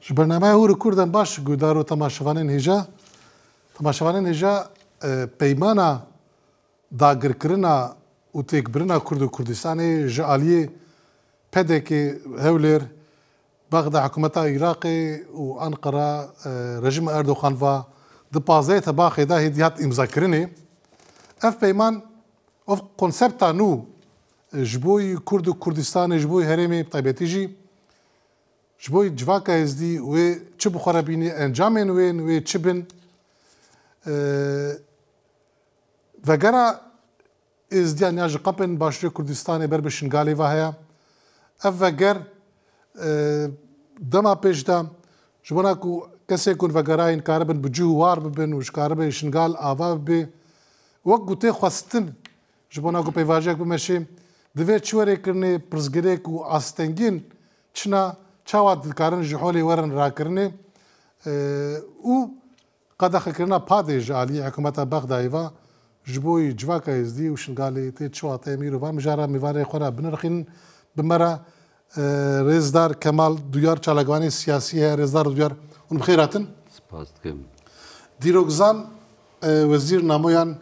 E, ji bernameya hûr Kurdan baş gudar û temaşevanên hêja temaşevanên hêja peymana dagirkirina û têkbirina Kurd û Kurdistanê ji aliyê pedekê hewlêr بغدا حکومتا عراقی و انقره رژیم اردوغان و د پازه ته باخه ده هدیات امضا کرنی اف پیمان اف کنسپتا نو جبوی کرد و کردستان جبوی هرمی طبیعتی جی ji bo civaka êzdî wê çi bixwarabînî encamên wên wê çi bin vegera êzdiyan ya ji qepên başê Kurdistanê ber bi şingalê ve heye ev veger dema pêş de ji bona ku kesê ku vegerayên karibin bi cû war bibin û ji karibê şingal ava bibê wek gotê xwestin ji bona ku pêvajek bimeşê divê çiwerê kirinê pirzgirê ku astengîn çina çawa dikarin ji holê werin rakirinê û qedexekirina padê ji aliyê hekumeta Bexdayê va ji bo civaka êzdî û şingalê tê çiwa temîr van mijara mêvarê xwe ra binirxîn bi me re Rêzdar Kemal duyar çalaganê siyasî heye rêzdar duyar hûn bixêr hatin Dîrokzan wezîr namoyan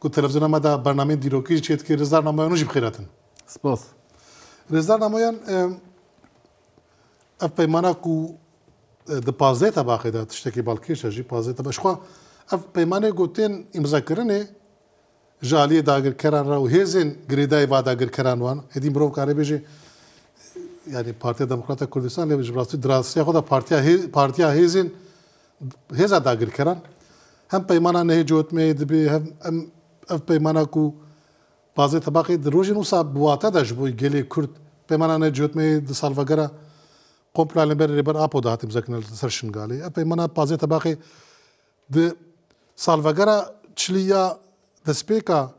ku televizyona me de bernamên dîrokî ji çêdikê rêzdar namoyan jî bixêr hatin Rêzdar namoyan e, ev peymana ku di pazdeh tabaxê de tiştekî balkêşe jî pazdeh tabax xwe ev peymanê gotên îmzakirinê ji aliyê dagirkeran re û hêzên girêdayê vadagirkeran wan hedî mirov karê bêjê yani Partiya Demokrata Kurdistan lê ji rastî drastiya xwe da partiya partiya hêzên hêza dagirkeran hem peymana nehê cotmeyê dibe hem em ev peymana ku bazê tabaqê di rojên wisa biwate de ji bo gelê Kurd peymana nehê cotmeyê di salvegera komplailerin beri ben apo dahatim zeknel sršin gali. Epe mana pazete bahi de salvagara çiliya despeka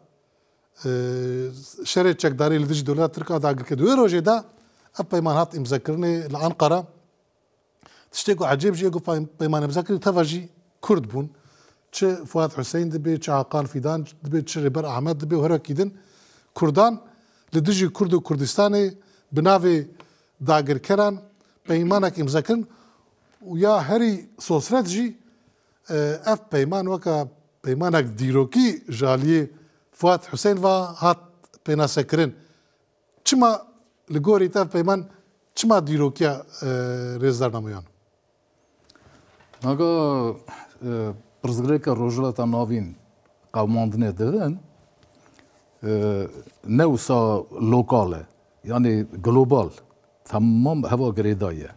şere çekdarı ili dici dolar Türkiye da agirke duyu roje da peyman hat imzakirini li Ankara tişteko acib jiye gu peyman imzakiri tevaji Kurd bun çi Fuat Hüseyin dibe çi Hakan Fidan dibe çi Riber Ahmet dibe herek gidin Kurdan li dici Kurdu Kurdistanê bi navê dagirkeran peymanek imza kirin û ya herî sosret jî ev peyman weka peymanek dîrokî jaliyê Fuat Hüseyin va hat pênasekirin. Çima li gorî tev peyman çima dîrokiya rêzdarnameyan? Naga pirzgirêka rojila tam navîn qewmandinê divin ne wisa lokal e, yani global. Tamam تمام هواگریدایه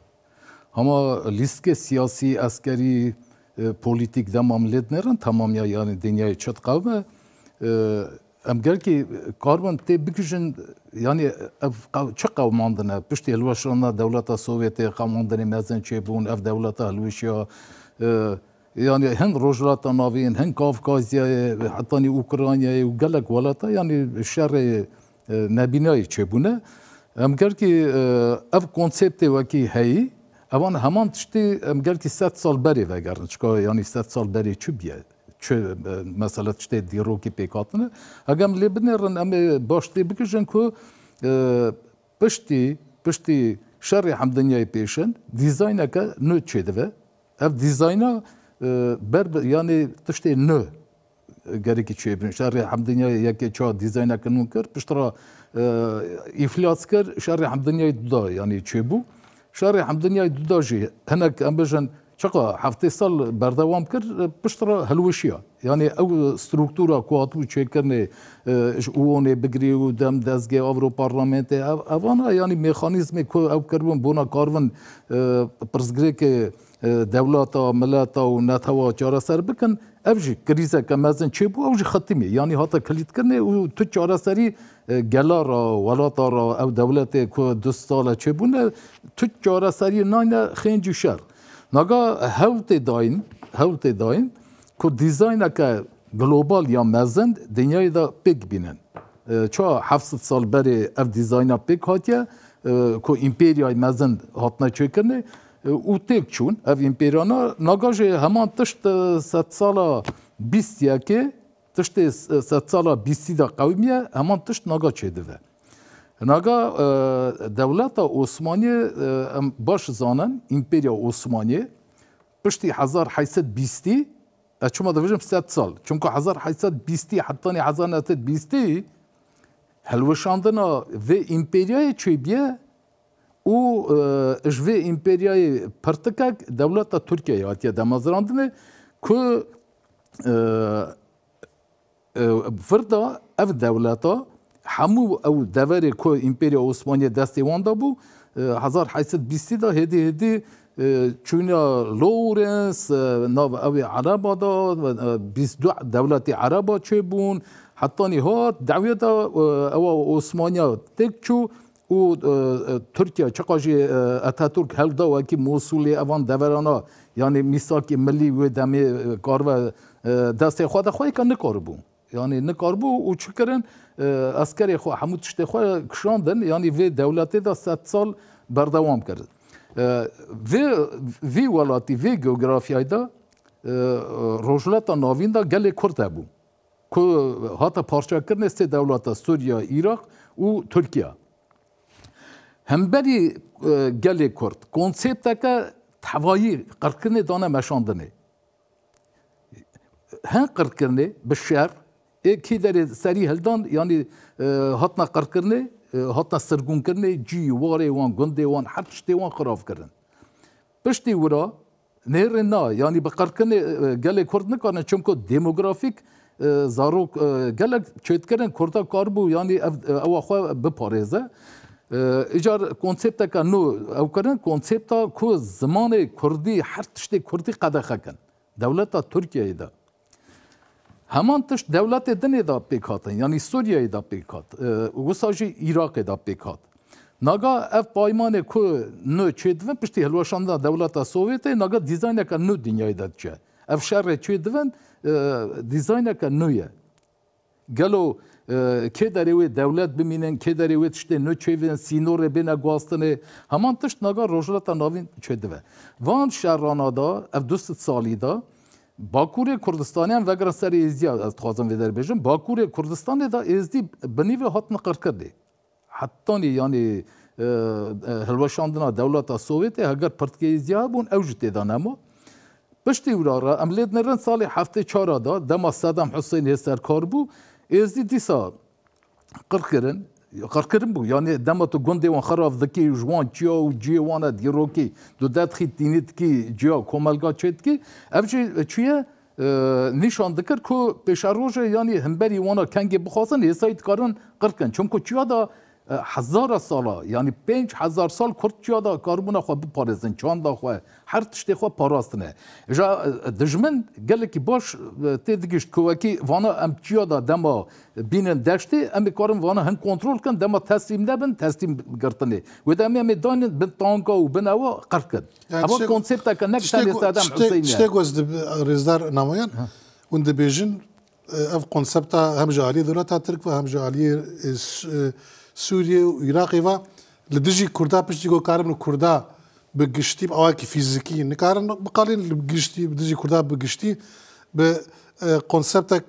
اما لیست سیاسی عسکری politik de mamlednerin tamam ya yani dünyayı çat kavme em gel ki karbon te büküşün yani çat kavmandına pişti helvaşlarına devleta Sovyeti kavmandını mezen çebun ev devleta helvişya yani hem rojlata naviyin hem Kafkasya'ya hatta ni Ukrayna'ya gelek valata yani şerre nebinayı çebune. ئەمگەر ئەف کۆنسپتێ وەکی هەیە ئەوان هەمان تشتی ئەمگەر 100 سال بەری ڤگەرن چکۆ ینی 100 سال بەری چ بیە مەسەلە شتێ دیرۆکی پێکاتنە ئەگەم لێ بنێڕن ئەمێ باشتێ بکەژن کو پشتی پشتی شەڕی حەمدنیای پێشن دیزینەکە نو چێ دەوێ ئەف دیزینا بەر ینی تشتێ نو گەرەی چێبن شەڕی حەمدنیای یەکێ چا دیزینەکە نو کرد پشترا آه، إفلاسكر شارع حمدنيا يدودا يعني تشيبو شارع حمدنيا يدودا جي هناك أمبجن چقا هفته سال بردوام کرد پشت را هلوشیا یعنی او سترکتورا کواتو چکرنه اوانه بگری و دم دزگه اورو پارلمنت اوانا یعنی میخانیزم که او کربون بونا کارون پرزگری که دولتا ملتا و نتوا چاره سر بکن اوجی کریزه که مزن چه بو اوجی ختمی یعنی حتی کلید کرنه و تو چاره سری گلا را ولاتا را او دولت که دو ساله چه بونه تو چاره سری ناینه خینجی شر نگاه هفت داین هفت داین که دیزاین که گلوبال یا مزند دنیای دا پیک بینن چه 700 سال بری اف دیزاین پیک هاتیه که امپریای مزند هاتنا چکرنه او تک چون اف امپریانا نگاه همان تشت ست سالا بیست یکی تشت ست سالا بیستی دا قویمیه همان تشت نگاه چه دوه Naga e, devleta Osmaniyê e, em baş zanin împerya Osmaniyê piştî hezar heyset bîstî çima e, dibêjim sed sal. Çunku hezar heyset bîstî hetanî hezar netet bîstî helweşandina vê împeryayê çêbiye û ji vê împeryayê pirtikek dewleta Tirkiyeyê hatiye demezirandinê ku virda ev dewleta همو او دور کو امپیری عثمانی دستی وان دابو هزار دا هدی هدی چونیا لورنس نو او عربا دا بیست 22 دولت عربا چه بون حتی نی هات دعوی او عثمانی تک چو او ترکیه چقاجی اتا ترک هل دا که موسولی اوان دورانا یعنی که ملی و دمی کار و دست خود خواهی که نکار بون یعنی نکاربو و چی کرن اسکری خو همو تشت خو کشاندن یعنی وی دولت دا ست سال بردوام کرد وی وی ولاتی وی گئوگرافیای دا روجلتا ناوین دا گل کرد بو کو هاتا پارچه کردن سه دولت سوریا عراق و ترکیه همبری گلی کرد کنسپت که توایی قرکنه دانه مشاندنه هن قرکنه به شر کی در سری هلدان یعنی هاتنا قرد کرنه هاتنا سرگون کرنه جی واره وان گنده وان هر چشتی وان خراف کرن پشتی ورا نهر نه یعنی به قرد کرنه گله کرد نکنه چونکو دموگرافیک زاروک گله چیت کرن کردا کار بو یعنی او خو بپارزه اجار کونسپتا که نو او کرن کونسپتا کو زمان کردی هر تشتی کردی قدخه کن دولت ترکیه ده Hemen tişt devlet dinê da pêk hatin yanî Suriyeyê da pêk hat. Wisa jî Iraqê da pêk hat. Naga ev paymanê ku nû çêdivin piştî hilweşanda dewleta Sovyetê naga dîzayneke nû dinyayê de diçe. Ev şerê çêdivin dîzayneke nû ye. Gelo kê derê wê dewlet bimînin kê derê wê tiştê nû çêvin sînorê bêne gwastinê heman tişt naga rojleta navîn çêdive. Van şerrana da ev du salî da, باکوری کوردستانی هم وگر سر ازدی از خوازم ویدر بیجم باکوری کوردستانی دا ازدی بنیوی هات نقر کرده حتی یعنی هلوشاندنا دولت سوویت هگر پرتکی ازدی ها بون اوج تیدا نمو پشتی ورارا املید نرن سال هفته چارا دا دما صدام حسین هستر کار بو ازدی دیسا قر کرن قرکرم بو یعنی دما تو گوندی وان خراف دکی جوان چیا و جی وانا دیرو کی دو دات خی تینیت کی جیا کوملگا چت کی اف چی چیه نشان دکر کو پیشاروج یعنی همبری وانا کنگی بخواستن یه سایت کارن قرکن چون کو چیا دا هزار سالا یعنی پنج هزار سال کرد چیا دا کاربونا خواه بپارزن چان دا خواه هر تشتی خواه پاراستنه جا دجمن گلی که باش تی دگشت کوکی وانا ام چیا دا دما بینن دشتی ام کارم وانا هن کنترول کن دما تسلیم نبن تسلیم گرتنه و دا امی امی دانین بن تانکا و بن اوا قر کن اما کنسپتا که نک تلی سادم حسینی تشتی گوز رزدار نمایان اون دبیجن اف کنسپتا هم جالی دولت ترک و هم جالی سوریه و عراقی و لدجی کردا پشتی گو کارم کردا به گشتی آوا کی فیزیکی نکارن بقالین بگشتی لدجی کردا بگشتی به کنسپتک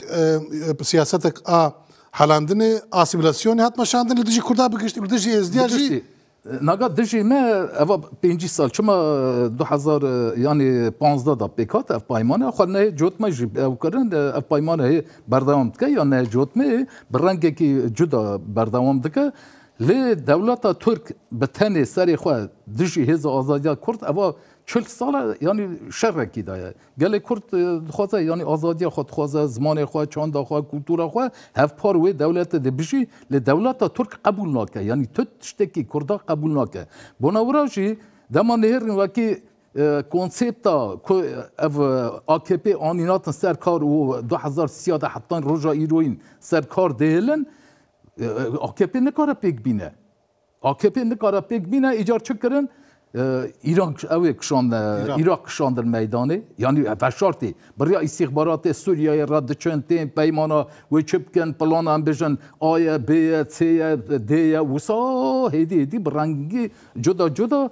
سیاستک آ هلاندنه آسیمیلاسیونی هات مشاندن لدجی کردا بگشتی لدجی ازدیاجی نگا دژی مه اوا 5 سال چما 2000 یعنی 15 دا پیکات اف پایمانه خو نه جوت ما جی او کرن اف پایمانه بردوام دکه یا نه جوت می برنگ کی جدا بردوام دکه لی دولت ترک به تن سری خو دژی هز آزادیا کرد اوا 40 سال یعنی شر کیده گله کرد خوازه یعنی آزادی خود خوازه زمان خو چاند خو کلتور خو هف پار و دولت د بشی ل دولت ترک قبول ناکه یعنی تو تشتکی کردا قبول ناکه بناوراشی دما نهر وکی کونسپتا اف AKP آنینات سر کار و 2030 حتی رجا ایروین سر کار دهلن AKP نکاره پیک بینه AKP نکاره پیک بینه ایجار چکرن ایران او کشاندن ایران کشاندن میدانه یعنی و شرطی برای استخبارات سوریه را دچن تیم پیمانا و چپکن پلان هم بجن آیا بی سی دی وسا هدی هدی برنگی جدا جدا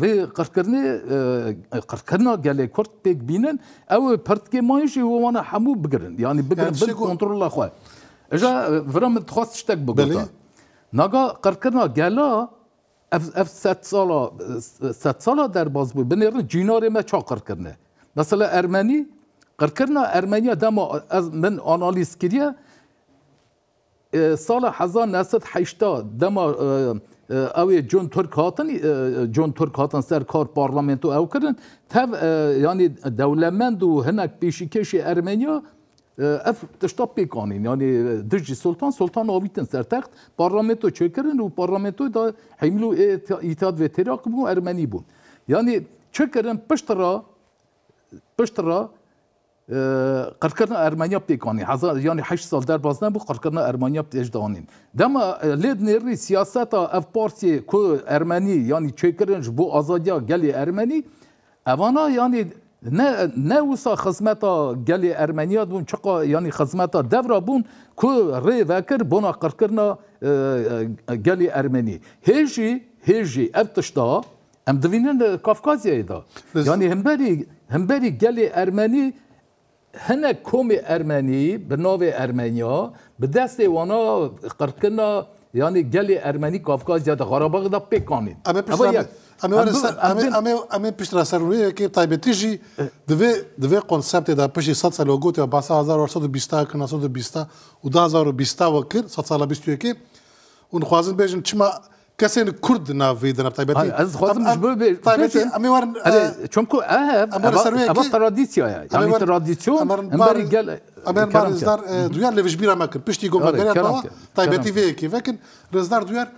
ve qirqirni e, qirqirna gelê Kurd pêk bînin ew ê pirtkê mayîşê wana hemû bigirin yanî bigirin bin kontrola xwe. Eja vira min dixwast tiştek bigota. Naga qirqirna gela صد سالا صد سالا در باز بود بنر جینار ما چا قر کرنه مثلا ارمنی قر کرنا ارمنیا دم از من آنالیز کریه سال 1980 دم او جون ترک هاتن جون ترک هاتن سر کار پارلمانتو او کردن تب یعنی دولمند و هنک پیشکش ارمنیا اف تشتاپی کنین یعنی دژی سلطان سلطان آویتن سر تخت پارلمانتو چکرن و پارلمانتو دا حملو ایتاد و تراق بو ارمنی بون یعنی چکرن پشت را پشت را قرکردن ارمنیا پیکانی هزار یعنی 8 سال در باز نبود قرکردن ارمنیا پیش دانین دما لید نری سیاست اف پارتی کو ارمنی یعنی چکرنج بو آزادیا گلی ارمنی اوانا یعنی نه نه وسا خدمتا گلی ارمنیاد بون چقا یعنی خدمتا دورا بون کو ری وکر بونا قرکرنا گلی ارمنی هیجی هیجی اف تشتا ام دوینن کافکازیه دا یعنی همبری همبری گلی ارمنی هنا کومی ارمنی به ناو ارمنیا به دست وانا قرکرنا یعنی گلی ارمنی کافکازیه دا غراباغ دا پیکانید اما Ame ore ame ame ame pishtra sarvie ke taybetishi dve dve konsepte da pishi sat sa logot ya basa azar or sodu bista kna sodu bista u da azar bista wa kir sat sala bistu ke un khwazin bejin çima كسين كرد نا في دنا طيبتي از خوازم مش بو طيبتي امي ورن چونكو اهب ابا تراديسيا يعني تراديسيون امباري قال امباري بار رزدار دويار ليفش بيرا ماكن بيشتي قوم ماكن طيبتي في كيف لكن رزدار دويار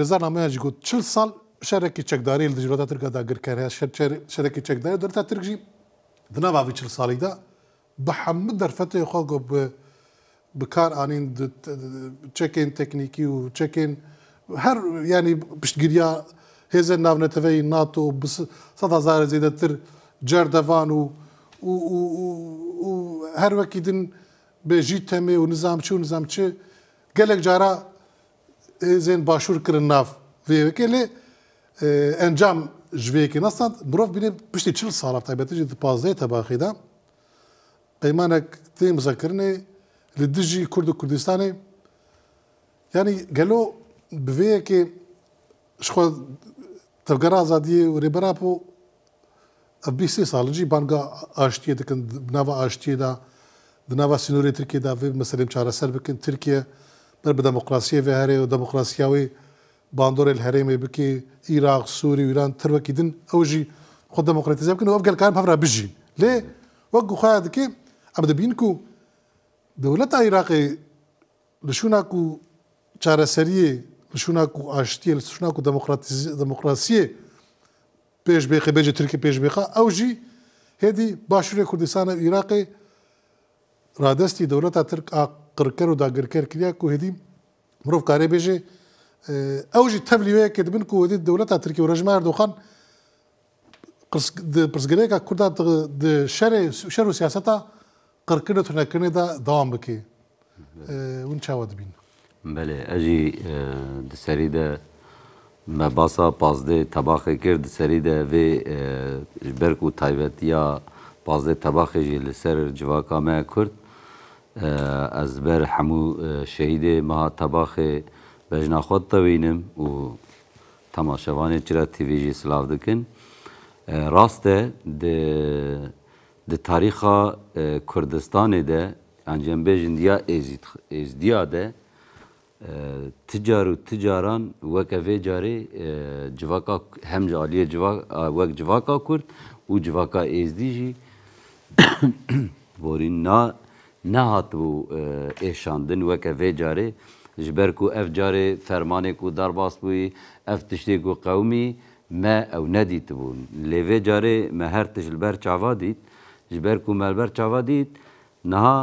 رضا نامه گوت 40 سال شرکی چکداری ل دجلتا ترکا دا گر کریا شرکی چکداری درتا ترکجی دنا واوی 40 سالی دا بحمد در فتح خو گو بکار آنین چکین تکنیکی و چکین هر یعنی پشتگیریا هزه ناو نتوی ناتو بس صد هزار زیده تر جردوان و و و و هر وکی دن به جیت همه و نظام چه و نظام چه گلک جارا zên başûr kirin nav vê wekê lê e, encam ji vêyekê nasand mirov bînê piştî çil sala taybetî jî di pazdeyê tebaxê de peymanek tê mizakirinê li dijî Kurd û Kurdistanê yanî gelo bi vê yekê ji xwe tevgera azadiyê û rêberapo ev bîstê sal jî banga aştiyê dikin nava aştiyê da di nava sînorê Tirkiye da vê meselêm çareser bikin Tirkiye بر به دموکراسی و هره و دموکراسیا و باندور الهرمی بکی عراق سوری و ایران تر وکیدن او جی خود دموکراتیزه بکنه و افغان کار بفره بجی لی وقت خواهد که اما دبین کو دولت عراق لشونا کو چارەسەریە شونا و ئاشتی شونا و دموکراسیە پێش بێخە بێجە ترکی پێش بێخە ئەو ژی هێدی باشوورێ کوردستانە عێراقی رادەستی دەوڵەتە ترک قڕکەر و داگرکەر کریا و هێدی مرۆڤ کارێ بێژێ ئەوژی تەفلیوەیە کە دبن و دێت دەولەت تا ترکی و ڕژمار دۆخان پرسگرەیەکە کووردا شەر و سیاسەتا قڕکردە تونەکردێدا داوام بکێ ون چاوە دەبین بەێ ئەژی دسەری دە me basa pazdê tebaxê kir di serî de vê ji berk û taybetiya pazdê tebaxê jî li ser civaka me Kurd از بر همو شهید ما تباخ بجنا خود توینم و تماشاوان چرا تیوی جی سلاو دکن راسته ده د تاریخا کردستان ده انجام بیجن دیا ازدیا ده تجار و تجاران وک اوی جاری جواکا هم جالی وک جواکا کرد و جواکا ازدی جی بورین نا نهاتبو ایشاندن وکه وی جاره جبر کو اف جاره فرمانه کو درباس بوی اف تشتی کو قومی ما او ندیت بون لیوی جاره ما هر تجلبر چاوا دیت جبر کو ملبر چاوا دیت نها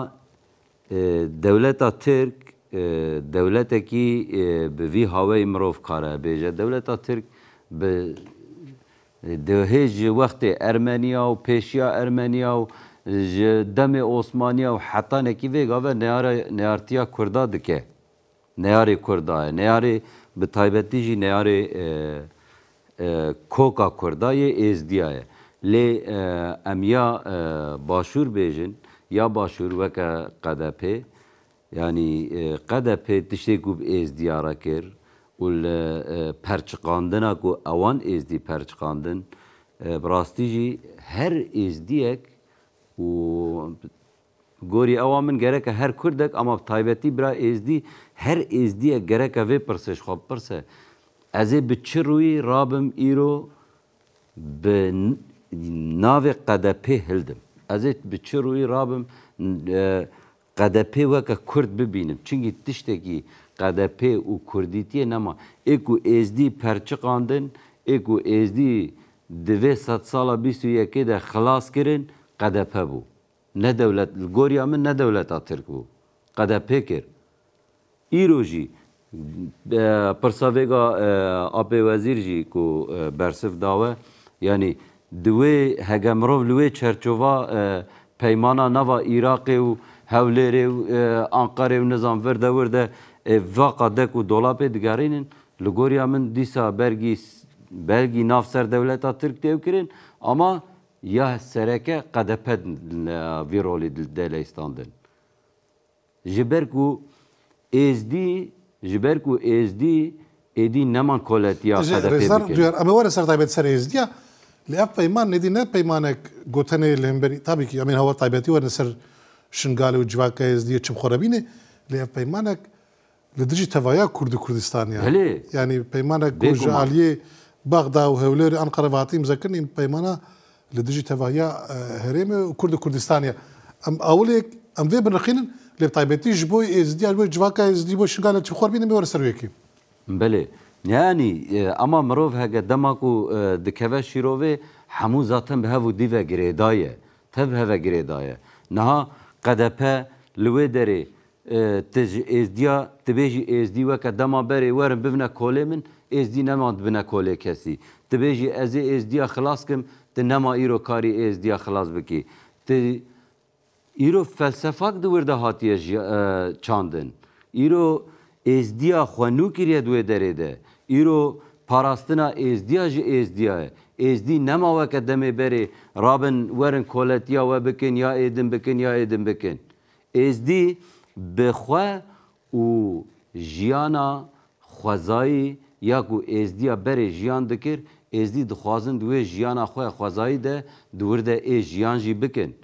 دولتا ترک دولتا کی به وی هوای مروف کاره بیجه دولتا ترک به ده هیچ وقت ارمنیا و پیشیا ارمنیا و دم عثمانی او حتی کی ویگا و نیار نیارتیا کردا دکه نیار کردا نیار به تایبتی جی نیار کوکا کردا یه از دیه لی امیا باشور بیجن یا باشور وک قدپه یعنی قدپه تشتی گوب از دیارا کر ول پرچقاندنا کو اوان از دی پرچقاندن براستی جی هر از دیک و گۆری ئەوان من گەرەکە هەر کوردێک ئەمە تایبەتی برا ئێزدی هەر ئێزدیە گەرەکە vê پرسش خۆ پرسە ئەزێ bi çi rûyî rabim îro bi navê qedepê hildim ئەزێ bi çi rûyî rabim qedepê weke kurd bibînim çingî tiştekî qedepê û kurdîtiye nema ê ku êzdî perçiqandin ê ku êzdî divê sed sala bîst û yekê de xilas kirin قەدەپە بوو نە دەولەت گۆریا من نە دەولەتا ترک بوو قەدەپێ کرد ئیرۆژی پرساڤێگا ئاپێوەزیر ژی و بەرسف داوە ینی دوێ هەگە مرۆڤ لێ چەرچۆڤا پەیمانە نەva عراقێ و هەولێرێ و ئەقارێ و نەزان وردە وردە vaqa dek û dolapê digarînin li goriya min dîsa bergî bergî navser dewleta Tirk têv kirin ama یا سرکه قدپد ویرولی دل استاندن جبرکو ازدی جبرکو ازدی ادی نمان کولتیا قدپد رزار دیار اما وارد سر تایبت سر ازدیا لأب پیمان ندی نه پیمانک گوتنه لمبری طبیعی که امین هوا طبیعتی وارد سر شنگال و جواک ازدیا چم خورابینه لأب پیمانک لدجی تویا کرد کردستان یعنی هلی. یعنی پیمانک گوجه علیه بغدا و هولر انقره واتیم ذکر نیم پیمانه لە دژی تەواهیا هەرێمە و کورد کوردستانە ئەم ئەولێک ئەم وێ بنرخینن لێ تایبەتیش بۆی ئێزدیار بۆی جواکە ئێزدی بۆ شگانە چ خۆبینە مێوە سەرێکی بلێ نیانی ئەما مرۆڤ هەگە دەماک و دکەوە شیرۆڤێ هەموو زاتم بە هەوو دیڤە گرێدایە تەب هەvە گرێدایە نەها قەدەپە لێ دەرێ تج ئێزدیا تبێژی ئێزدی وەکە دەما بەرێ وەرم ببنە کۆلێ من ئێزدی نەماد بنە کۆلێ کەسی تبێژی ئەزێ ئێزدیا خلاصکم تی نما ایرو کاری ایز دیا خلاص بکی تی ایرو فلسفاک دو ورده هاتیه چاندن ایرو ایز دیا خوانو کریه دوی دریده ایرو پاراستنا ایز دیا جی ایز دیاه ازدی نما وک دمه بری رابن ورن کولتیا و بکن یا ایدن بکن یا ایدن بکن ازدی بخوا او جیانا خوزایی یا کو ازدیا بری جیان دکر êzî dixwazin wê jiyana xwe xwazayî de dûr de ê jiyan jî bikin.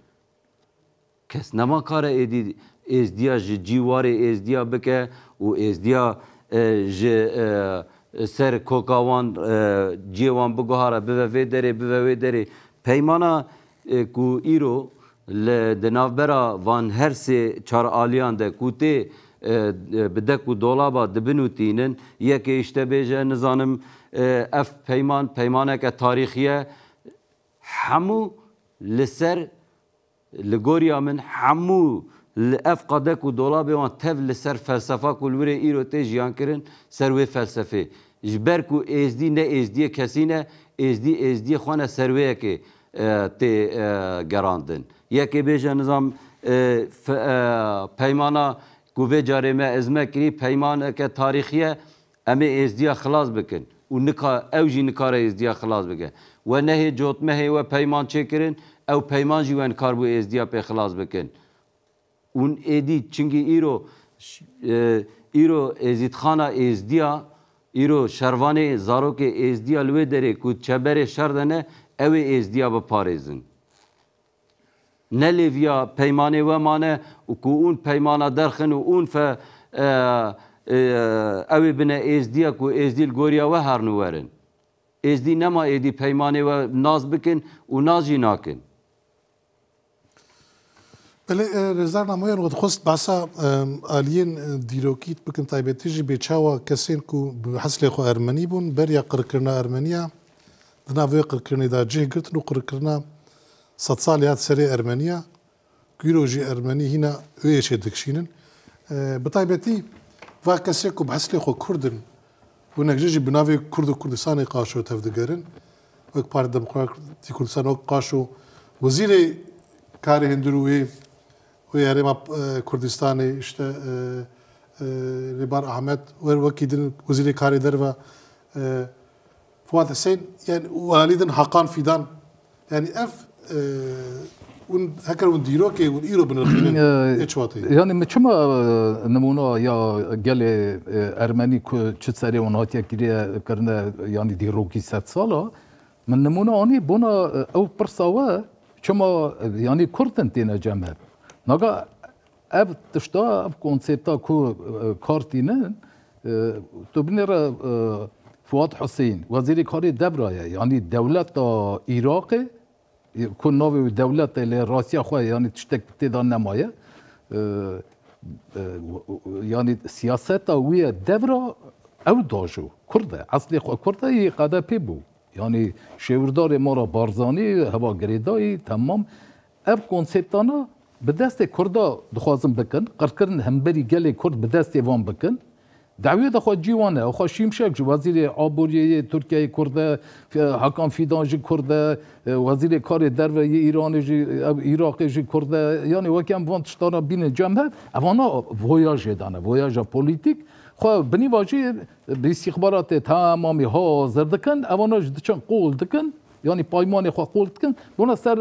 Kes nema kare êdî êzdiya ji cîwarê êzdiya bike û êzdiya e, ji e, ser kokawan e, cêwan biguhara bive vê derê bive vê derê peymana ku îro li di navbera van her sê çar aliyan de ku tê bidek û dolaba dibinûtînin yekê îşte bêje nizanim اف پیمان پیمانک تاریخیه همو لسر لگوریا من همو اف قدک و دولاب وان تف لسر فلسفه کلوره ایرو تیجیان کرن سر وی فلسفه جبر کو ازدی نه ازدی کسی نه ازدی ازدی خانه سر وی که تی گراندن یکی بیجه نظام پیمانا گوه جارمه ازمه کری پیمانه که تاریخیه امی ازدی خلاص بکن و نکا او جی نکاره از دیا خلاص بگه و نه جوت مه و پیمان چکرین او پیمان جی ون کار بو از دیا پی خلاص بکن اون ایدی چنگی ایرو ایرو ازید خانه از دیا ایرو شروانه زارو که از دیا لوی داره کود چبر شردنه او از دیا بپارزن نلیویا پیمانه و مانه و که اون پیمانه درخن و اون ف اه ew ê bine êzdiya ku êzdîl goriya we hernu werin. Êzdî nema êdî peymanê we naz bikin û naz jî nakin. Rêzarnameyan wat xwest basa aliyên dîrokît bikin taybetî jî bêçawa kesên ku bi heslê xwe ermenî bûn berya qirkirina Ermeniya di nav vê qirkirinê da cih girtin û qirkirina sed sal hat serê Ermeniya, Güro jî Ermenî hîna wê êşê dikşînin. Bi taybetî va kesê ku bi heslê xwe kurdin hinek jî ji bi navê Kurd û Kurdistanê qaşo tevdigerin wek Parti Demokratîk Kurdistan wek qaşo wezîrê karê hindir wê wê herêma e, Kurdistanê işte e, e, Ribar Ahmed wer wekî din wezîrê karê derve Fuat Hüseyin yani validin hakan fidan yani ev un hacker un diroke un iro bën rrëfinin eh, e çuati. Yani me çuma numuna ya gele Ermeni ku çitseri on hatiye kiriye kırne yani diroki set sala من نمونه آنی بنا او پرساوه چما یعنی کردن تینا جمعه نگا اب تشتا اب کونسپتا کو کارتینن تو بینر فواد حسین وزیر کاری دبرایه یعنی دولت ایراقه ku navê wî dewletê lê rasiya xwe yanî tiştek têda nemaye yanî e, e, siyaseta wî ye devra ew dajû Kurd e eslê xwe Kurd e yê qedepê bû yanî şêwirdarê mara Barzanî heva girêdayî temam ev konseptana bi destê Kurda dixwazin bikin qirkirin hemberî gelê Kurd bi destê e van bikin دعوی دخوا جیوانه اخوا شیمشک جو وزیر آبوری ترکیه کرده حکام فیدان جی کرده وزیر کار درو ایران جی عراق جی کرده یعنی وکم وان تشتارا بینه جمعه اوانا ویاج دانه ویاج پولیتیک خو بنی واجی به استخبارات تمامی ها زردکن اوانا دچن قول دکن یعنی پایمان خو قول دکن دونا سر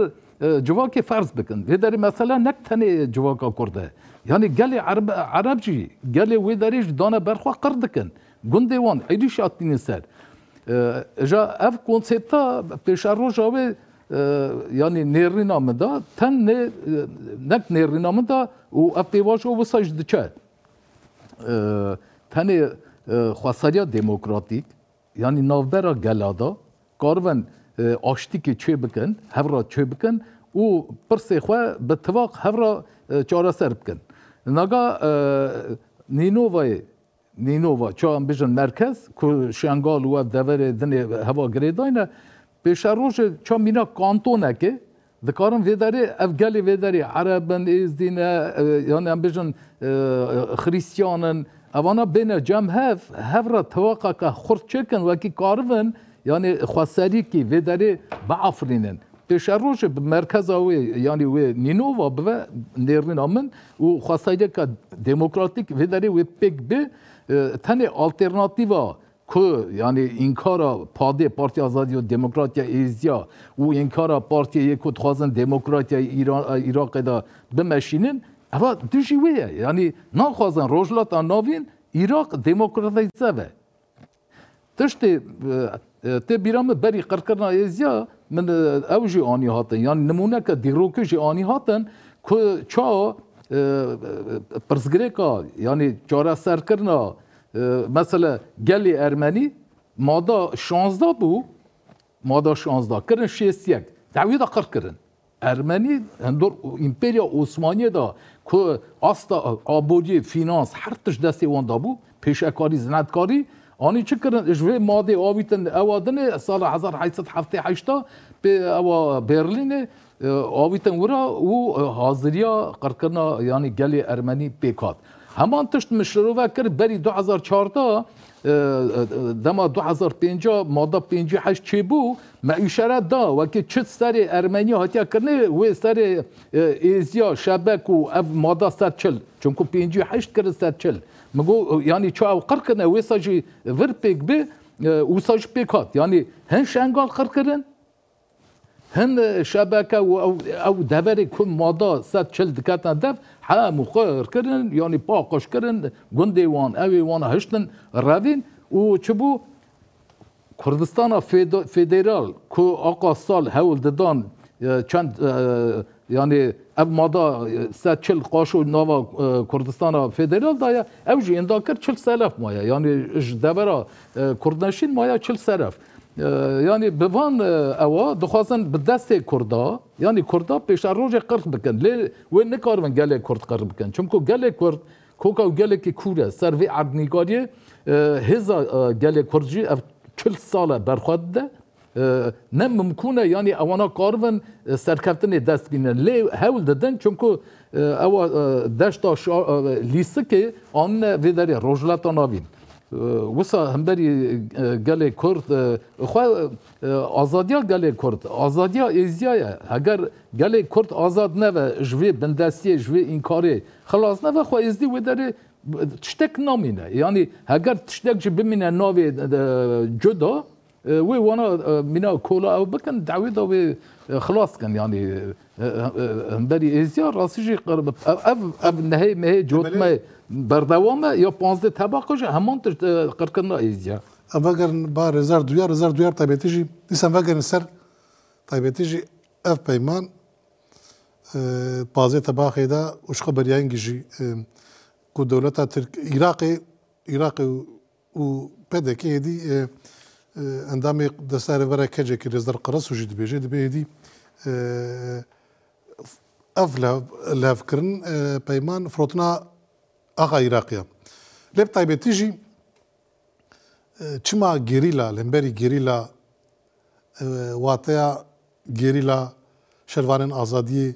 جواک فرض بکن و در مثلا نک تنه جواک کرده Yani gelê Erebcî gelê wê derê ji dane berxwa qir dikin. Gundê wan êrîş atîne ser. Ja ev konsepta pêşer roja wê yani nêrîna min da ten nek nêrîna min da û ev pêvaj o wisa ji diçe. Tenê xwasariya demokratîk yani navbera gela da karvin aştîkê çê bikin, hevra çê bikin û pirsê xwe bi tivaq hevra çareser bikin. Naga e, Ninova'yı Ninova çağın bizim merkez ku şengal ve devre dine hava gredayna peşa roj ça mina kantoneke dikarin vedari ev gelê vedari Arabin êzdîne e, yani em bijin Hristiyanin e, evana bêne cem hev hevra tewaqaka xurt çekin wekî karivin yani xweserîkî vêderê biafrînin. پیش روش به مرکز او یعنی و نینو و به نیرنا من و خواستایده که دموکراتیک و داره و پک به تنه آلترناتیوا کو یعنی این کارا پاده پارتی آزادی و دموکراتیا ایزیا و این کارا پارتی یک کد خوازن دموکراتیا ایران ایراق دا بمشینن اما دوشی ویه یعنی نخوازن روشلات ناوین ایراق دموکراتیزه و تشتی ته بیرام بری قرقرنا ایزیا من ئەو ژی ئانی هاتن یان نمونونەکە دیرۆکە ژی ئانی هاتن کو چا پرزگرێکا ینی چارە سەرکردنا مەسلە گەلی ئەرمەنی مادا شانزدا بوو مادا شانزدا کردن شێستیەک داویدا قڕکردن ئەرمەنی هەندۆر ئیمپێریا ئۆسمانیەدا کو ئاستا ئابۆری فینانس هەر تش دەستی واندا بوو پێشەکاری زنەتکاری oni če kar že mode oviten evo dne sala 1870 pe evo Berlin oviten ura u haziriya qarqirna yani geli Ermeni pekat. Heman tişt mişrova kir beri 2004 دما 2005 ماده 58 چی بو معیشره دا وکی چت سر ارمنی هاتیا کرنه و سر ایزیا شبک و ماده 140 چونکو 58 کرد 140 Mogo yani çu ew qir kine wêsa jî vir pêk bi wisa e, ji pêk hat yani hin şengal qir kirin hin şebeke ew deverê ku mada sed çil diketin dev hemû xwe kirin yani paqoş kirin gundê wan evê wana hiştin revîn û çibû Kurdistana federal ku aqa sal hewl didan çend e, e, يعني اف مادا سا چل قاشو نوا كردستان فيدرال دايا او جي اندا كر چل سلاف مايا يعني اج دبرا كردنشين مايا چل سلاف يعني بفان اوا دخوازن بدستي كردا يعني كردا بيش روجي قرق بكن لي وين نكارون قال كرد قرق بكن چونكو قال كرد كوكا وقال كي كورا سيرفي عبد نيغاري هزا قال كردجي 40 ساله برخد ده نه ممکنه یعنی اوانا کارون سرکفتن دست بینن لی هول دادن چونکو او دشتا لیسه که آن ویداری روجلتا نابین وسا همبری گله کرد خو آزادیا گله کرد آزادیا ازیایا اگر گله کرد آزاد نه و جوی بندستی جوی اینکاری خلاص نه و خو ازدی و داره تشتک نامینه یعنی اگر تشتک جی بمینه ناوی جدا وانا منا كولا او بكن دعويدا بي خلاص كان يعني مبالي ازيار راسي جي قرب اف اف نهي مهي جوت ما بردوامه يا 15 طبقه همان قرقنا ازيار افاگر با رزار دویار رزار دویار طبیعتی جی دیسم وگر سر طبیعتی جی اف پیمان پازه تباخی دا وش خبریان گیجی کو دولت ترک عراق عراق و پدکی هدی endamê destare vere kecekî rêzdar qirasu jî dibêje dibê êdî ev levkirin peyman firotina axa Iraqiya. Lê bi taybetî jî çima gerîla lemberî gerîla wateya gerîla şervanên azadiyê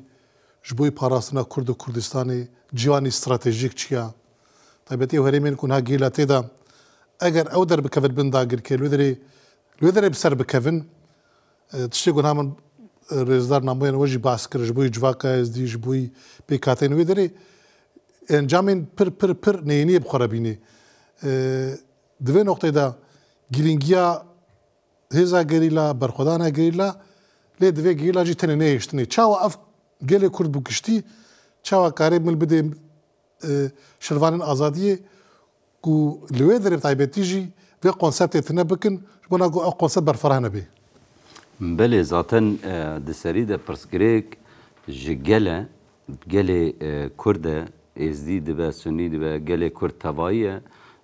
ji bo parastina Kurd û Kurdistanê ciwanî stratejîk çiya taybetî herêmên ku niha gêla tê de ئەگەر ئەو دەربکەوت بنداگرکێ لێدرێ لێدرێ بسەر بکەون تشتێک گونا من ڕێزدار نامبێنەوەژی باسکرش بووی جواکە دیش بووی پێی کاتێن وێ دەرێ ئەنجامین پر پر پر نێنیە بخۆرەبینێ دوێ نقطەیدا گرنگیا هێزا گەریلا بەرخۆدانە گەریلا لێ دوێ گیلاژی تەنە نێشتنی چاوە ئەف گەلێ کورد بکشتی چاوە کارێ مل بدێ شروانن ئازادیە ku li wê derê taybetî jî vê konseptê tune bikin ji bona ku ew konsept berfira nebe. Belê zaten di serî de pirsgirêk ji gele gelê Kurd e êzdî dibe sunî dibe gelê Kurd tevayî ye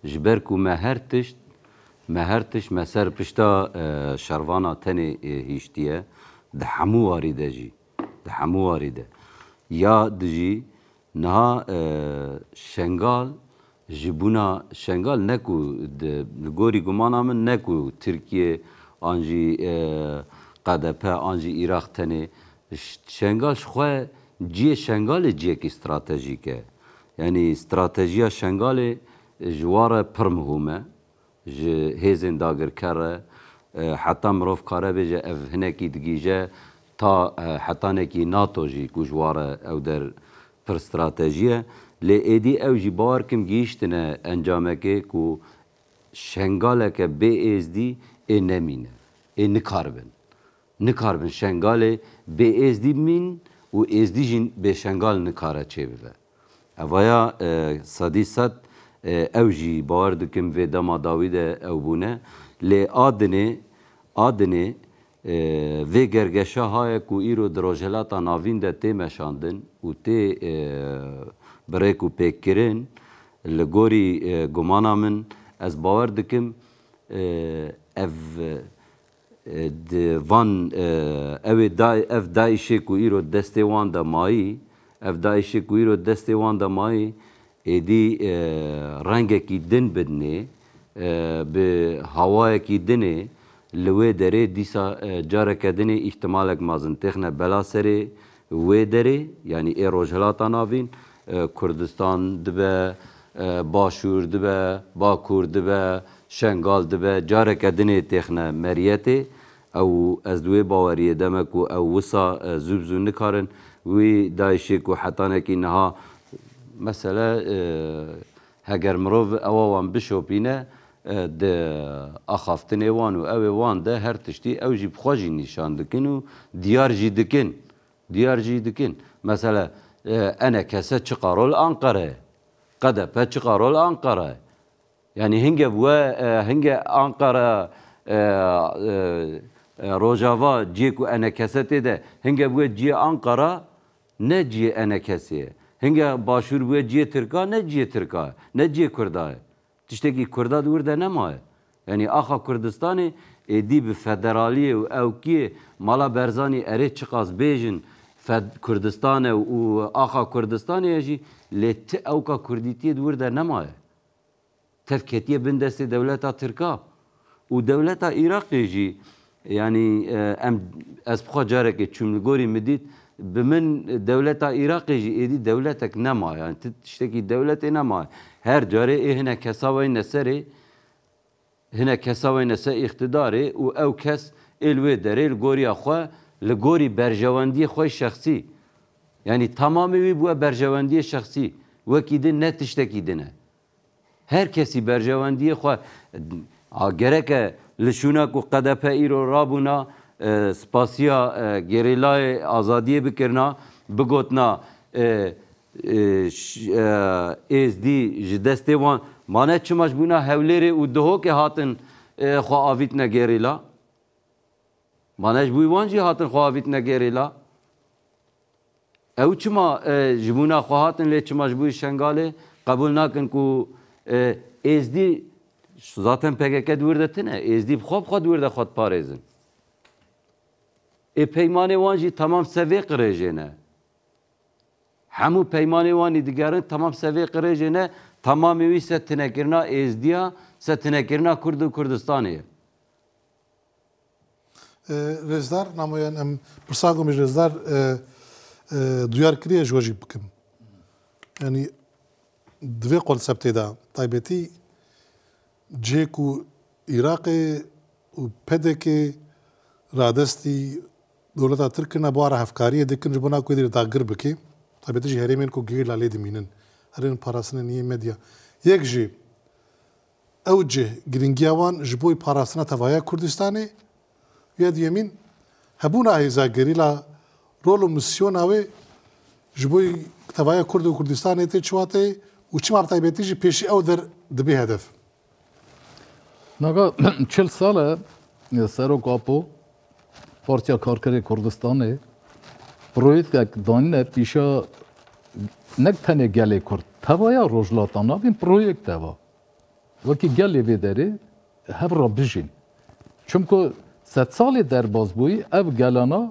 ji ber ku me her tişt me her tişt me ser pişta şervana tenê hîştiye di hemû warî de jî di hemû warî de ya dijî niha şengal ji bûna şengal ne ku li gorî gumana min ne ku Tirkiye an jî qedepe an jî Iraq tenê şengal ji xwe ciyê şengalê ciyekî stratejîk e. Yanî stratejiya şengalê ji war re pir mihum e ji hêzên dagirker re heta mirov karebêje ev hinekî digîje ta hetanekî NATO jî ku ji war re ew der pir stratejiye. لی ایدی او جی بار کم گیشتنه انجامکه کو شنگالکه بی ایزدی ای نمینه ای نکاربن نکاربن شنگاله بی ایزدی مین و ایزدی جین بی شنگال نکاره چه بیوه اوایا صدی صد او جی بار دکم و دما داوید او بونه لی آدنه آدنه وی گرگشا های کو ایرو دروجلاتا ناوین ده تی مشاندن و تی برێک و پێکردن لە گۆری گومانە من ez bawer dikim ev van ew ev daişê ku îro destê wan de mayî ev daişê ku îro destê wan de mayî êdî rengekî din bidinê bi hawayekî dinê li wê derê dîsa careke dinê îhtimalek mazin têxne bela serê wê derê yanî ê rojhilata navîn کوردستان دبه باشور دبه باکور دبه شنگال دبه جارک دنه تخنه مریته او از دوی باوریه دمک و او وسا زوب زون نکارن وی دایشک و حتانه که نها مثلا هگر مروف اوان بشوپینه د اخافتن وان او او وان ده هر تشتی او جی بخواجی نشان دکن و دیار جی دکن دیار جی دکن مثلا e, enekese çıkarol Ankara. Kadepe çıkarol Ankara. Yani hinge bu e, hinge Ankara e, e, Rojava ciku enekese de hinge bu ci Ankara ne ci enekesi. Hinge başur bu ci Türka ne ci Türka ne ci Kurda. Tişteki Kurda durde ne ma. Yani aha Kurdistan'ı edi bi federaliye ev ki mala berzani ere çıkaz bejin فد کردستان و آخا کردستان یجی لیت اوکا کردیتی دور در نمایه تفکیتی بندست دولتا ترکا و دولتا عراق یجی یعنی ام از بخوا جارکی چوملگوری مدید بمن دولتا عراق یجی ایدی دولتک نمایه یعنی تشتکی دولت نمایه هر جاره ای هنه کساوی نسره هنه کساوی نسره اقتداره و او کس الوی داره الگوری خواه لگوری برجواندی خوی شخصی یعنی تمامی وی بوه برجواندی شخصی وکی دن نه تشتکی دنه هر کسی برجواندی خو گره که لشونه کو قدپه ایرو رابونا سپاسیا گریلای آزادی بکرنا بگوتنا از دی جدسته وان مانه چمش بونا هولیر و دهو که هاتن خو آویت نگریلا Manej bûyvan jî hatin xwavît negerê la. Ew çima e, ji bûna xwahatin lê çima ji bûyî şengalê qebul nakin ku êzdî e, zaten PKK dûr de tune êzdî xwe xwe dûr de xwe parêzin. Ê e, peymanê wan jî tamam sevê qirêjêne. Hemû peymanê wan î digerin tamam sevê qirêjêne tamamî wî se tinekirina êzdiya se tinekirina Kurd û Kurdistanê ye. rezdar, e, na më janë për sa komi rezdar e, e, dyar krye zhvëzhi pëkim. Yani dve konsepteda taybeti gjeku Irak'e û pedekê radestî dewleta Tirkin e bara hevkariyê dikin ji bona ku dê dagir bike. Taybetî jî herêmên ku gêla lê dimînin. Herên parastinên yê medya. Yek jî ew cih giringiya wan ji bo parastina Tevaya Kurdistanê ya de yemin hebûna hêzagirîla rolu misyona wê ji bo tevaya Kurd û Kurdistanê tê çiwatê û çima taybetî jî pêşî ew der dibê hedef. Naga çil sal e sero kapo Partiya Karkerê Kurdistanê proyektek danîne pîşa nek tenê gelê Kurd tevaya rojlatan navîn proyekt teva. Wekî gelê vê derê hev ra bijîn. Çunku ست سال در بوی او گلانا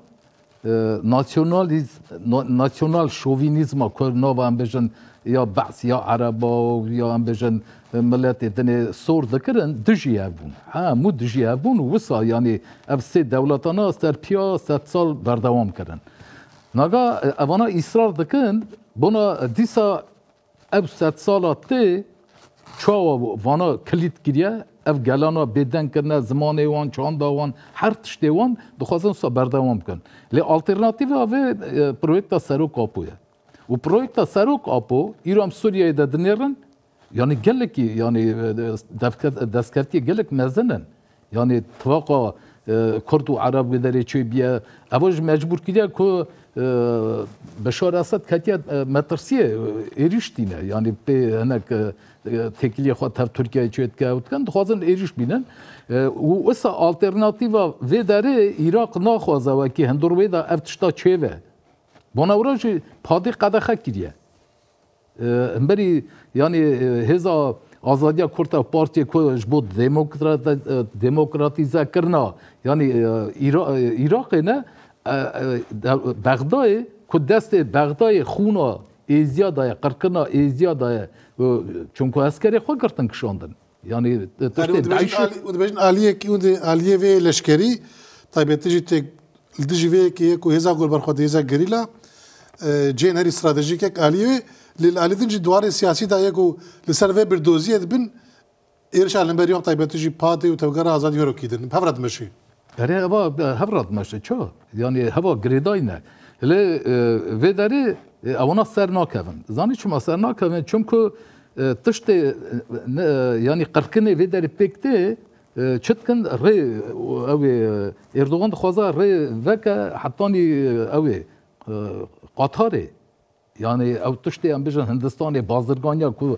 ناسیونال شووینیزم که و هم بجن یا بعث یا عربا یا هم بجن ملت دنه سور دکرن دجی ها بون ها مو یعنی او سی دولتان ها سر ست سال بردوام کردن نگاه اوانا اصرار دکن بنا دیسا او ست سالات تی چاوه وانا کلیت گیریه اف گلانا بدن کردن زمان وان چاند وان هر تشتی وان دخوازن سا بردوام بکن لی آلترناتیو اوه پرویکتا سروک آپویه و پرویکتا سروک آپو ایرام سوریه ده دنیرن یعنی گلکی یعنی دستکرتی گلک مزنن یعنی تواقا کرد و عرب گدری چوی بیا اوج مجبور کیدیا کو بشار اسد کتیا مترسیه ایریشتینه یعنی په هنک تکلیه خود تر ترکیه چه اتکای اوت کند خوازند ایریش بینن و اصلا آلترناتیوا و داره ایران نه و که هندور ویدا افتشتا چه و بنابراین و پادی قدر خکیه یعنی هزا آزادی کرده و پارتی کوش بود دموکرات دموکراتیزا کرنا یعنی ایران که نه بغدای کدست خونه êziya daye qirkirina êziya daye çunku eskerê xwe girtin kişandin yanî dibêjin aliyekî û aliyê vê leşkerî taybetî jî tê di jî vêyekê ye ku hêza gulberxwe di hêza gerîla e, cên herî stratejîkek aliyê lê alîdin jî duwarê siyasî da ye ku li ser vê birdoziyê dibin êrişa lemberiyan taybetî jî padê û tevgera azadî yorokî din hevra dimeşî Herê heva hevra dimeşe çi yanî heva girêdayî ne lê e, vê derê اونا سر ناکەون زانی چما سەر ناکەوێن چونکو tiştê yanî qirkinê vê derê pêk tê çitkin rê ew ê Erdogan dixwaza rê veke hetanî ew ê e, qatarê yanî ew tiştê em bijin Hindistanê bazdirganiya ku e,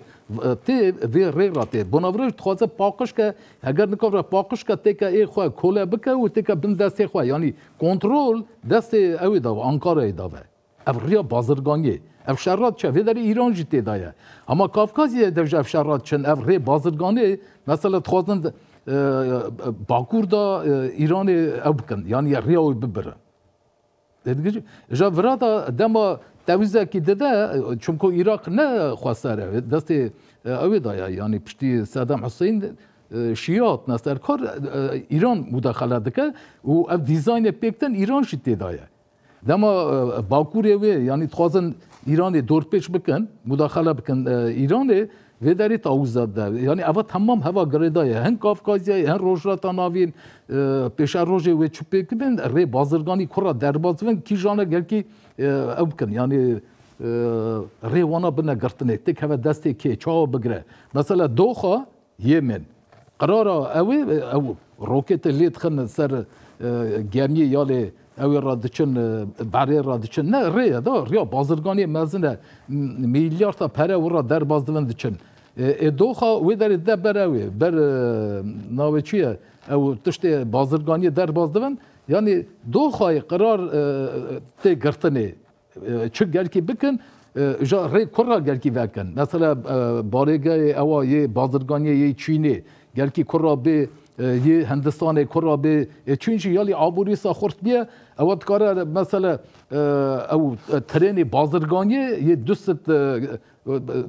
tê vê rê ratê Bonavir dixwaze paqişke heger nikavra paqişke têke ê xwe kole bike û têke bin destê xwe yanî kontrol destê ew ê da Ankarayê dave. اف ریا بازرگانی اف شرات چه در ایران جی تیدایه اما کافکازی دوش اف شرات چن اف ری بازرگانی مثلا تخوازن باکور دا ایران او بکن یعنی ریا او ببرن جا ورا دا دما تویزه کی دده چونکو عراق نه خواستره دست اوی دایا یعنی پشتی صدام حسین شیعات نستر کار ایران مداخله دکه و او دیزاین پیکتن ایران شد دایا Dema Bakurê wê yanî dixwazin İranê dorpêç bikin, müdaxala bikin İranê vê derê tawûza de. Yanî eva temam heva girêda ye. Hin Kafkazyayê, hin rojrata naviyên pêşa rojê wê çupê kibin, rê bazirganî kura derbas bin, kîjane gelkî ew bikin. Yanî rê wana bine girtinê, têk heve destê kê çawa bigire. Mesela Doxa, Yemen. Qirara ew ê ew roketê lê dixin ser gemiyê ya lê ew ê radiçin e, berê radiçin ne rêye da riya bazirganê mezin e milyarda pere wira derbaz divin diçin. E, e doxa wê derê de ber ew ê ber e, navê çi ye ew tiştê bazirganî derbaz divin yanî doxayê qirar tê girtinê çi gelkî bikin ji rê kurra gelkî vekin. Mesela barêgehê ewa yê bazirganiye yê Çînê gelkî kurra bê یه هندستان کرا به چونچی یالی آبوریسا خورد بیه او کاره مثلا او ترین بازرگانی یه دوست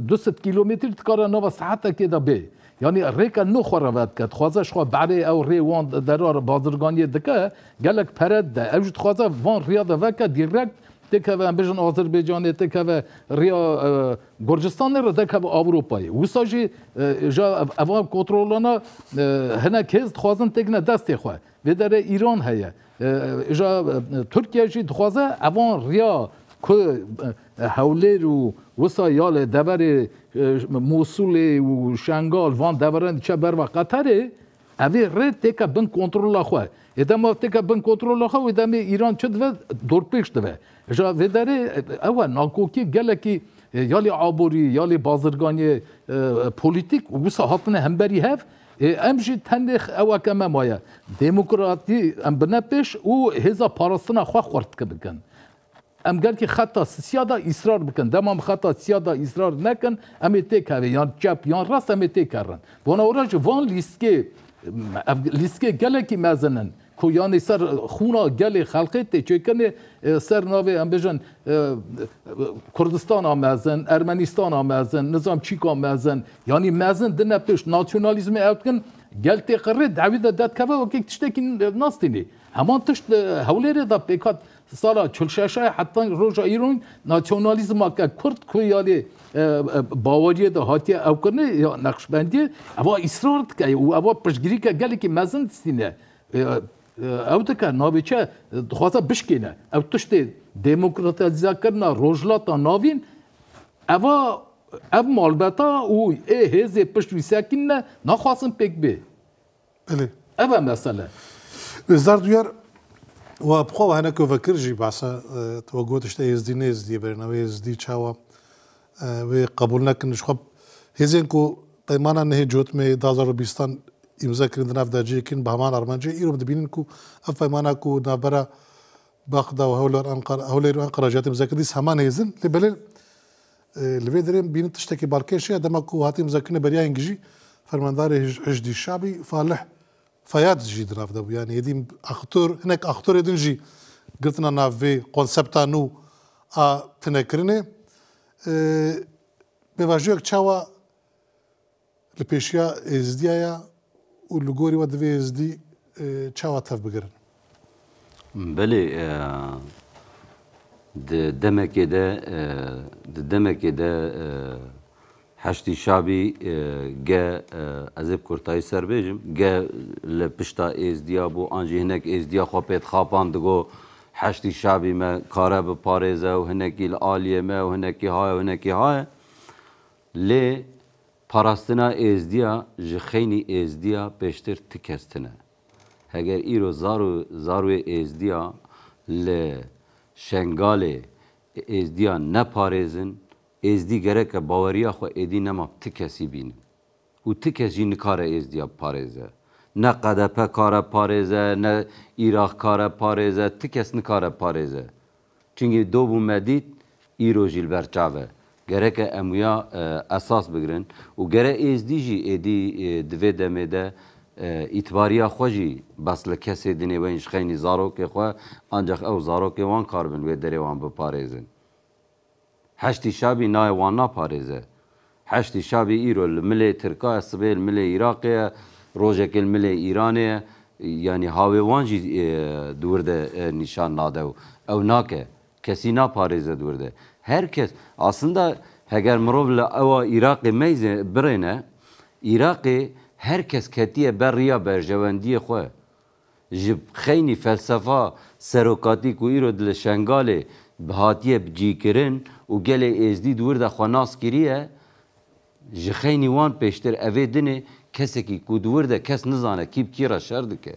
دوست کیلومتر تکاره نو ساعته که دا به یعنی ریکا نو خوره ود کد خوازه شو بره او ری وان درار بازرگانی دکه گلک پرد ده اوجد خوازه وان ریاده وکه دیرکت tekeve bejin Azerbaycanê tekeve riya Gürcistanê re tekeve Avrupayê. Wisa jî ja eva kontrolana hinek hêz dixwazin tekne destê xwe. Vê derê Îran heye. Ja Türkiye jî dixwaze evan riya ku hewlêr û wisa yalê deverê Mosulê û Şengal van deverin çe berva Qeterê evê rê têke bin kontrola xwe. edamavteka bin kontrola xwe edamê îran çi dibe dorpêş dibe e, ja vê derê ew nakokî gelekî yalê aborî yalê bazirganiyê e, polîtîk û wisa hatine hemberî hev e, em jî tendê eweke me maye demokratî em bine pêş û hêza parastina xwe xwartike bikin em gelkî xeta sisiya da îsrar bikin demam xeta siya da îsrar nekin em ê tê kevê yan çep yan rast em ê tê kerin bona ora ji van lîskê lîskê gelekî mezinin یعنی سر خونا گل خلقه تی چه کنه سر ناوه هم بجن کردستان آمازن ارمنیستان آمازن نظام چیک آمازن یعنی مازن دن پیش ناسیونالیزم اوت کن گل تی قره دعوی او داد کوا و که تشتکی ناستینی همان تشت را دا پیکات سالا 46 حتی روژا ایران ها که کرد کویالی باوری دا هاتی او کنه یا نقشبندی او اصرار که او او پشگیری که گلی که مزن دستینه ev dike navê çe dixwaza bişkêne ew tiştê demokratiza kirina rojlata navîn eva ev malbeta û ê hêzê pişt wî sekin ne naxwasin pêk bê ev e mesele Zar duyar و بخوا هەنە کۆڤەکر ژی باسە تۆ گۆتشتە هێزدی نێزدی بێنەوە هێزدی چاوە وێ قبول نەکن شخب هێزێن و قەیمانە نهێ جۆتمێ دازار بیستان imza kirin de nav da jêkin bi heman armancê îro dibînin ku ev peymana ku navbera Baxda û hewlêr hewlêr Enqara jatê imza kirdî heman hêzin lê belê li e, vê derê bînin tiştekî balkêşe dema ku hatî imza kirinê beryayên gijî fermandarê Hijdî Şabî Falih Fayad jî di nav de bû yani yedîm aktör hinek aktörê din jî girtina nav vê konsepta nû a tinekirinê e, bêvajiyek çawa و لە گۆریەوە دەوێ زدی چاوە تەف بگرن بەێ دەمەکێ دەمەکێ هەشتی شابی گە ئەزب کورتایی سربێژم گە لە پشتا ئێزدیا بۆ ئەنجی هەنێک ئێزدیا خۆ پێت خاپان دگۆ هەشتی شابی مە کارە بپارێزە و هەنێکی لە ئالیێمە و هەنێکی هاە و هەنێکی هاە لێ parastina êzdiya ji xeynî êzdiya pêştir tikestine. Heger îro zaru zarwê êzdiya li şengalê êzdiya neparêzin, êzdî gereke baweriya xwe êdî nema ti kesî bînin. û ti kes jî nikare êzdiya parêze. Ne qedepe kare parêze, ne Îrax kare parêze, ti kes nikare parêze. Çingî dobû medît îro jî li ber çave. gereke emuya e, esas bigirin û gere êzdî jî e, êdî di vê demê de îtibariya e, xwe jî bes li kesê dinê bên ji xeynî zarokê xwe ancaq ew zarokê wan kar bin wê derê wan biparêzin. Heştî şabî nayê wan naparêze. Heştî şabî îro li milê Tirka sibê milê Iraqê ye, rojekê milê İranê ye, yani havê wan jî dûr de nîşan nade ew nake kesî naparêze dûr de. herkes aslında eğer mirovla ava Irak'ı meyze birine Irak'ı herkes ketiye berriya berjevendiye xwe. Ji xeynî felsefa serokatî ku îro dile şengalê bihatiye bicîkirin û gelê êzdî dûr de xwe nas kiriye ji xeynî wan pêştir evê dinê kesekî ku dûr de kes nizane kî kîra şer dike.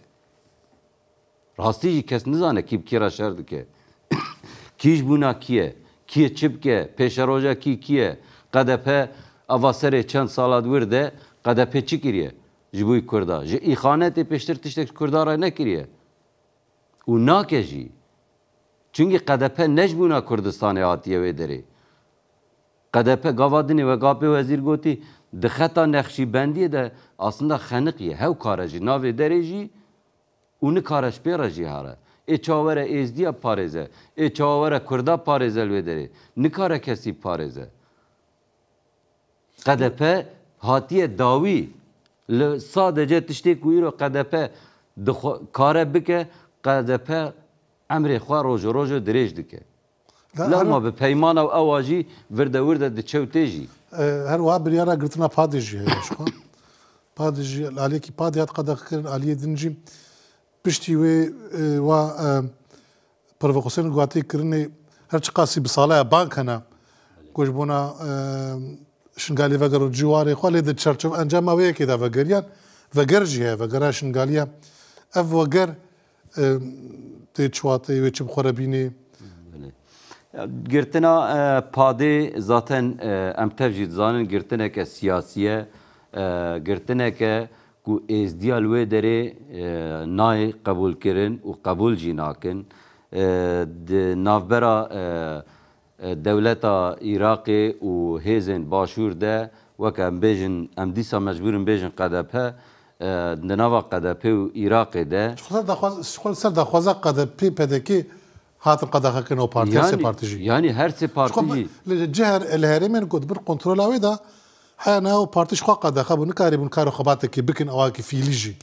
Rastî jî kes nizane kî kîra şer dike. Kî ji bûna kî ye? کیه چی بکه پیشروژا کی کیه قدپه اوا سرê çend sala wir de qedepê çi kiriye ji bo Kurda ji îxanetê pêştir tiştek Kurdara nekiriye û nake jî Çünkü qedepe necbûna Kurdistanê hatiye wê derê. Qedepe gavadinê ve gapê wezîr gotî di xeta nexşîbendiyê de aslında xeniqiye hew kare jî navê derê jî û nikare ji اچاوره ازدیا پارزه اچاوره کردا پارزه لودری نکاره کسی پارزه قدپه هاتیه داوی ل سادجه تشتی کوی رو قدپه دخ... کاره بکه قدپه امر خو روز روز درېج دکه لما به پیمان او اواجی ورده ورده د چوتېجی هر وا بریاره گرتنا پادجی شکو پادجی الالی کی پادیات قدخ کر الیه دنجی پشتی وی و پرو حسین گواتی کرنی هر چی قاسی بصاله بانک هنه گوش بونا شنگالی وگر جواری خوالی ده چرچو انجام اویه که ده وگریان وگر جیه وگر شنگالیه اف وگر ده چواتی وی چی بخوره بینی گرتنا پاده ذاتن امتف جید زانن گرتنه که سیاسیه گرتنه که کو از دیال وی دره نای قبول کرن و قبول جی ناکن نافبرا دولتا عراق و هیزن باشور ده وک ام بیجن ام دیسا مجبورن بیجن قدپه د نوا قدپه و عراق ده شخصا دخواز شخصا سر دخواز قدپه پدکی هاتم قدخه کنو پارتیا سه پارتیجی یعنی هر سه پارتیجی جهر الهرمن گود بر کنترول اوی ده حیا نه و پارتیش خوا قاده خب نکاری بون کارو خباته که بکن آوا که فیلی جی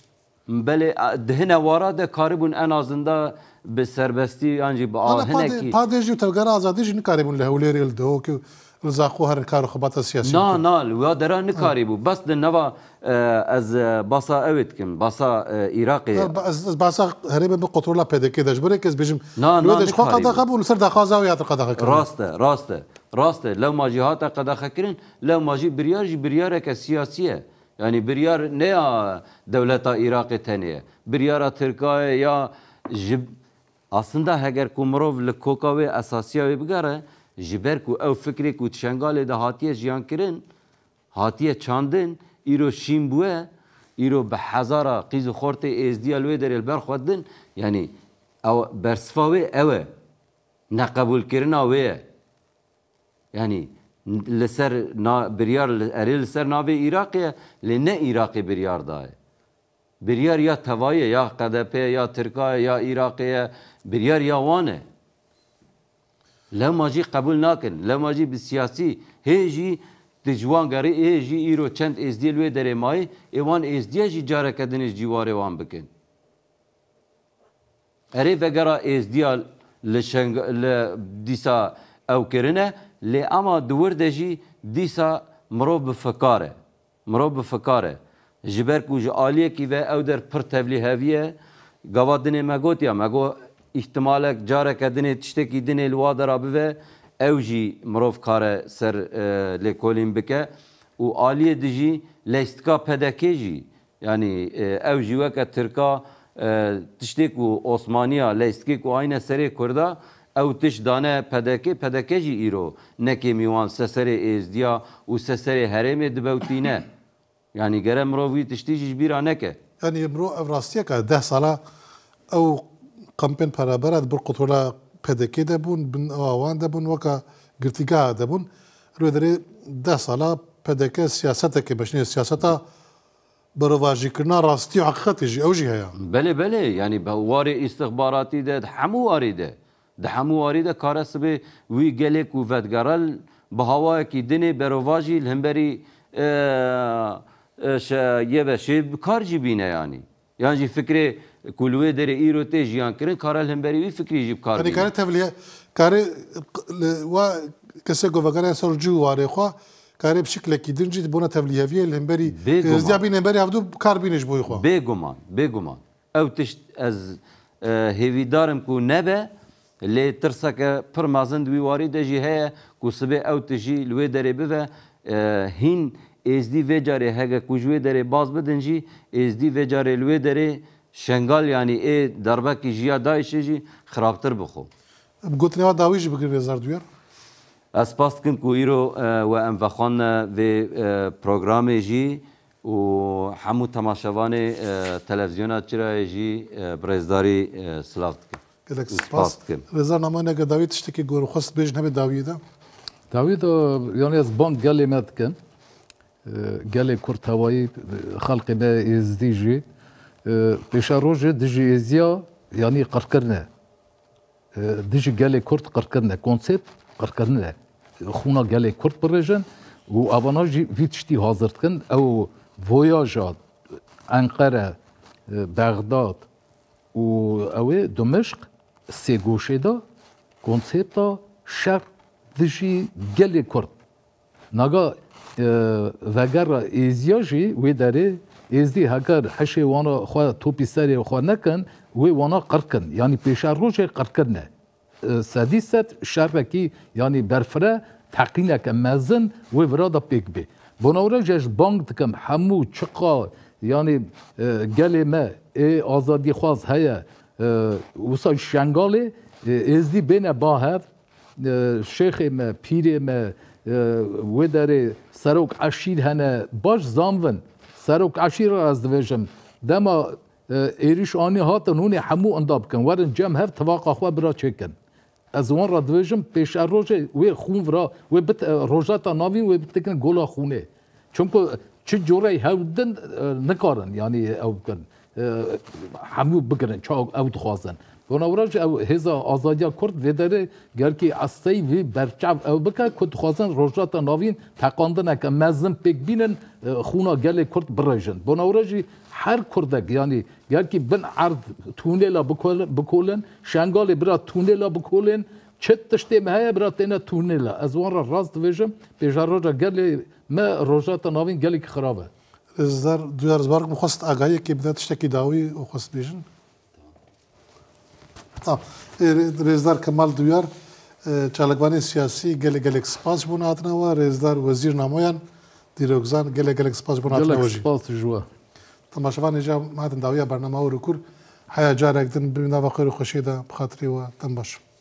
بله دهنا وارد کاری بون آن آزنده به سربستی آنجی با آهنه کی پادش جو تلگر آزادی جی نکاری بون لهولی ریل دو که رضا خو هر کارو خباته سیاسی نه نه و درا نکاری بو بس ده نوا از باسا اوت کم باسا عراقی از باسا هریم به قطرلا پیدا کی دجبره کس بجم نه نه خو قاده خب ولسر دخوازا و یاتر قاده خب راسته راسته راسته لو ماجی هاتا قداخه کرن لو ماجی بریار جی بریارک سیاسیه یعنی بریار نه دولت عراق تنه بریار ترکیه یا جب aslında heger ku mirov li koka wê esasiya wê bigere ji ber ku ew fikrê ku tişengalê de hatiye jiyan kirin hatiye çandin îro şîn bûye îro bi hezara qîz û xortê êzdiya li wê derê li ber xwe din yanî ew bersifa wê ew e neqebûlkirina wê ye یعنی لسر نا بریار اری لسر ناوی ایراقیه لنه ایراقی بریار داه بریار یا توایه یا قدپه یا ترکایه یا ایراقیه بریار یا وانه لماجی قبول نکن لماجی به سیاسی هیجی دجوانگری هیجی ایرو چند ازدی لوی در مای ایوان ازدی جی جاره کدنش جیواره وان بکن اری وگرا ازدیال لشنگ لدیسا او کرنه لی اما دور دجی دیسا مرو بفکاره مرو بفکاره جبر کو جالیه کی و او در پر تبلی هویه گوادنه مگوتیا مگو احتمالک جارک دنه تشتکی دنه الوادر ابوه او جی مروف کاره سر لیکولین بکه و آلیه دجی لیستکا پدکه جی یعنی او جی وکه ترکا تشتک و عثمانیا لیستکی و آینه سری کرده ew tişt dane pedekê pedeke jî îro nekê mîwan seserê êzdiya û seserê herêmê dibewtîne yanî gere mirov wî tiştî jî ji bîra neke yanî mirov ev rastiyeka deh sala ew qempên perebera bir qutola pedekê de bûn bin awan de bûn weka girtîgeha de bûn rê derê deh sala pedeke siyasetekê beşnê siyaseta بەڕێواژیکردنا ڕاستی حقەتی ژی ئەو ژی هەیە بەێ بەێ ینی بە وارێ ئیسەخباراتیدە هەموو واریدە ده همو آریده کار سبه وی گلک و ودگرل به هوای کی دنی برواجی لهمبری یه بشه کار جی بینه یعنی یعنی جی فکر کلوه در ایرو ته جیان کرن کار لهمبری وی فکری جی کار بینه کار تولیه کار و کسی گوگره سرجو واره خواه کاری بشکل کی دنجی بونه تبلیغی لمبری زیا بین لمبری هفدو کار بینش بوی خو بیگمان بیگمان او تشت از هیویدارم کو نبه لێ ترسەکە پڕ مازند ویواری دەژی هەیە کو سبێ ئەو تژی لێ دەرێ ببە هین ئێزدی وێجارێ هەگە کوژێ دەرێ باز بدنجی ئێزدی وێجارێ لێ دەرێ شنگال ینی ئێ دەربەکی ژیا دایشێژی خراپتر بخۆ. گوتنەوە داویژ بگرێ زار دوێر؟ ئەس پاس کن کو ئیرۆ و ئەم بەخواان وێ پرۆگرامێژی و هەموو تەماشەوانێ تەلەڤزیۆنا چرایژی برێزداری سلااف بکە. gelek spas. Reza namane ke davî tiştekî goruxwest bêj nebe davî de? Davî de yani ez bang gelê me dikim. E, gelê Kurd hewayî xelqê me êzdî jî e, pêşa rojê e, dijî êziya yanî qirkirine. Dijî gelê Kurd qirkirine. Konsept qirkirine. Xuna gelê Kurd birêjin û avana jî vî tiştî hazir dikin. Ew voyaja Ankara, Bagdad, و ئەوێ دمشق سه دا کنسه تا شرط گلی کرد نگا وگر ایزیا شی وی داره ایزی هگر حشه وانا خواهد توپی سری و نکن وی وانا قرکن یعنی پیش روش قرکنه سادیست ست شرط یعنی برفره تقین که مزن وی ورادا پیک بی بنابرای جشن بانگ دیگم همو چقا یعنی گل ما ای آزادی خواز هایی وسا شنگال ازدی بین باهف شیخ ما پیر ما و در سروک عشیر هنه باش زامون سروک عشیر را از دویجم دما ایریش آنی هاتن هونه همو انداب کن ورن جم هف تواقع خواه برا چکن از وان را دویجم پیش روش و خون را و بت روزاتا ناوی و بتکن گولا خونه چونکه چه جوره هودن نکارن یعنی او کن هەموو بگرن چاو ئەو دخوازن بۆناوڕژ ئەو هێزا ئازادیا کورد لێدەرێ گەرکی ئەستەی وی بەرچاو ئەو بکە کوردخوازن ڕۆژاتە ناوین تەقاندنەکە مەزم پێک بینن خونا گەلێک کورد بڕێژن بۆ ناوڕژی هەر کوردەك ینی گەرکی بن عرض تونێلا بکۆلن شنگالی برا تونێلا بکۆلێن چه تشتێم هەیە برا تێنە تونێلا ئەزوانڕە ڕاست دێژم پێژە ڕۆژە گەلێ مە ڕۆژاتە ناوین گەلێک خراوە. Bizler duyarız var mı? Host agayı kimden tişteki davi o host bejin. Tamam. Rezdar Kemal Duyar, e, çalıkvanı siyasi gele gelek spas buna atına var. Rezdar vezir namoyan, dirogzan gele gelek spas buna atına var. Gelek spas jua. Tamaşavan eca mahatin daviya barnama urukur. Haya carektin bir nava khayrı xoşida, bxatri ve tam başım.